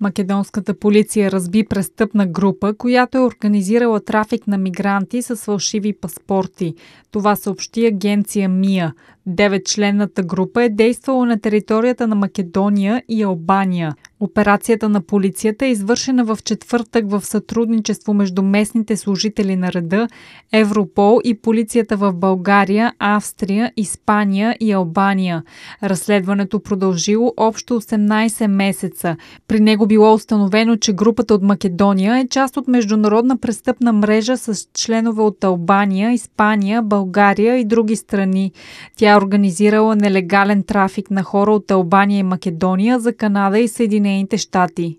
Македонската полиция разби престъпна група, която е организирала трафик на мигранти с фалшиви паспорти. Това съобщи агенция МИА. Девет членната група е действала на територията на Македония и Албания. Операцията на полицията е извършена в четвъртък в сътрудничество между местните служители на реда, Европол и полицията в България, Австрия, Испания и Албания. Разследването продължило общо 18 месеца. При него било установено, че групата от Македония е част от международна престъпна мрежа с членове от Албания, Испания, България и други страни. Тя е организирала нелегален трафик на хора от Албания и Македония за Канада и Съединените Съединените щати.